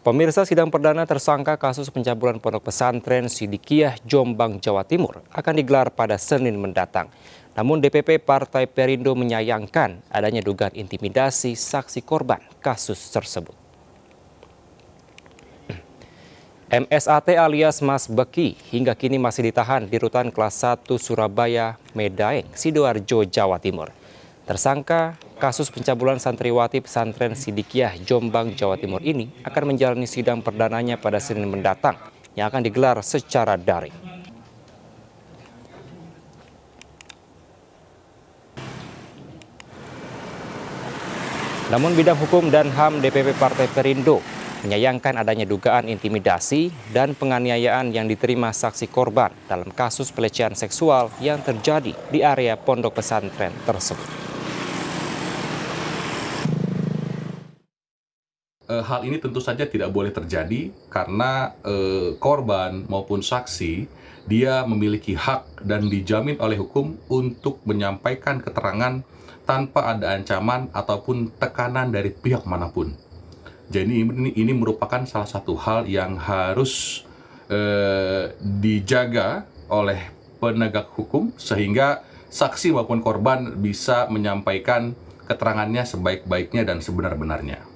Pemirsa sidang perdana tersangka kasus pencabulan pondok pesantren Sidikiah Jombang Jawa Timur akan digelar pada Senin mendatang. Namun DPP Partai Perindo menyayangkan adanya dugaan intimidasi saksi korban kasus tersebut. MSAT alias Mas Beki hingga kini masih ditahan di rutan kelas 1 Surabaya, Medaeng, Sidoarjo, Jawa Timur. Tersangka kasus pencabulan santriwati pesantren Sidikiah Jombang, Jawa Timur ini akan menjalani sidang perdananya pada Senin mendatang yang akan digelar secara daring. Namun bidang hukum dan HAM DPP Partai Perindo menyayangkan adanya dugaan intimidasi dan penganiayaan yang diterima saksi korban dalam kasus pelecehan seksual yang terjadi di area pondok pesantren tersebut. e, hal ini tentu saja tidak boleh terjadi karena e, korban maupun saksi dia memiliki hak dan dijamin oleh hukum untuk menyampaikan keterangan tanpa ada ancaman ataupun tekanan dari pihak manapun. Jadi ini, ini merupakan salah satu hal yang harus e, dijaga oleh penegak hukum sehingga saksi maupun korban bisa menyampaikan keterangannya sebaik-baiknya dan sebenar-benarnya.